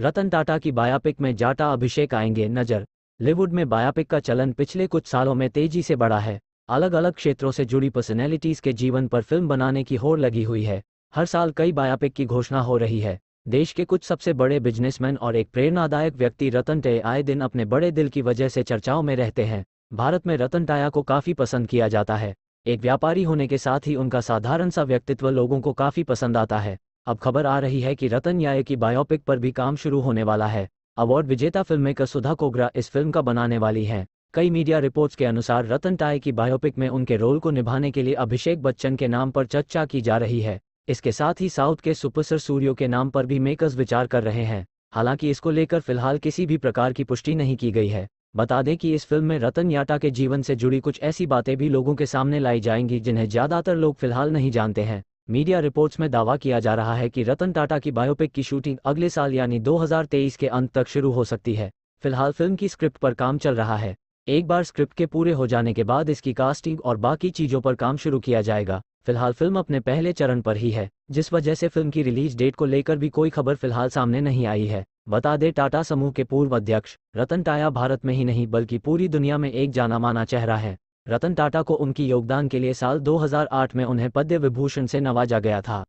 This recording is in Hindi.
रतन टाटा की बायोपिक में जाटा अभिषेक आएंगे नजर लिवुड में बायोपिक का चलन पिछले कुछ सालों में तेजी से बढ़ा है अलग अलग क्षेत्रों से जुड़ी पर्सनैलिटीज के जीवन पर फिल्म बनाने की होड़ लगी हुई है हर साल कई बायोपिक की घोषणा हो रही है देश के कुछ सबसे बड़े बिजनेसमैन और एक प्रेरणादायक व्यक्ति रतन टे आए दिन अपने बड़े दिल की वजह से चर्चाओं में रहते हैं भारत में रतन टाया को काफी पसंद किया जाता है एक व्यापारी होने के साथ ही उनका साधारण सा व्यक्तित्व लोगों को काफी पसंद आता है अब खबर आ रही है कि रतन याय की बायोपिक पर भी काम शुरू होने वाला है अवार्ड विजेता फिल्म मेकर सुधा कोगरा इस फिल्म का बनाने वाली है कई मीडिया रिपोर्ट्स के अनुसार रतन टाय की बायोपिक में उनके रोल को निभाने के लिए अभिषेक बच्चन के नाम पर चर्चा की जा रही है इसके साथ ही साउथ के सुपरसर सूर्यो के नाम पर भी मेकर्स विचार कर रहे हैं हालांकि इसको लेकर फिलहाल किसी भी प्रकार की पुष्टि नहीं की गई है बता दें कि इस फिल्म में रतन याटा के जीवन से जुड़ी कुछ ऐसी बातें भी लोगों के सामने लाई जाएंगी जिन्हें ज्यादातर लोग फिलहाल नहीं जानते हैं मीडिया रिपोर्ट्स में दावा किया जा रहा है कि रतन टाटा की बायोपिक की शूटिंग अगले साल यानी 2023 के अंत तक शुरू हो सकती है फिलहाल फिल्म की स्क्रिप्ट पर काम चल रहा है एक बार स्क्रिप्ट के पूरे हो जाने के बाद इसकी कास्टिंग और बाकी चीजों पर काम शुरू किया जाएगा फिलहाल फिल्म अपने पहले चरण पर ही है जिस वजह से फिल्म की रिलीज डेट को लेकर भी कोई खबर फिलहाल सामने नहीं आई है बता दे टाटा समूह के पूर्व अध्यक्ष रतन टाया भारत में ही नहीं बल्कि पूरी दुनिया में एक जाना माना चेहरा है रतन टाटा को उनकी योगदान के लिए साल 2008 में उन्हें पद्य विभूषण से नवाजा गया था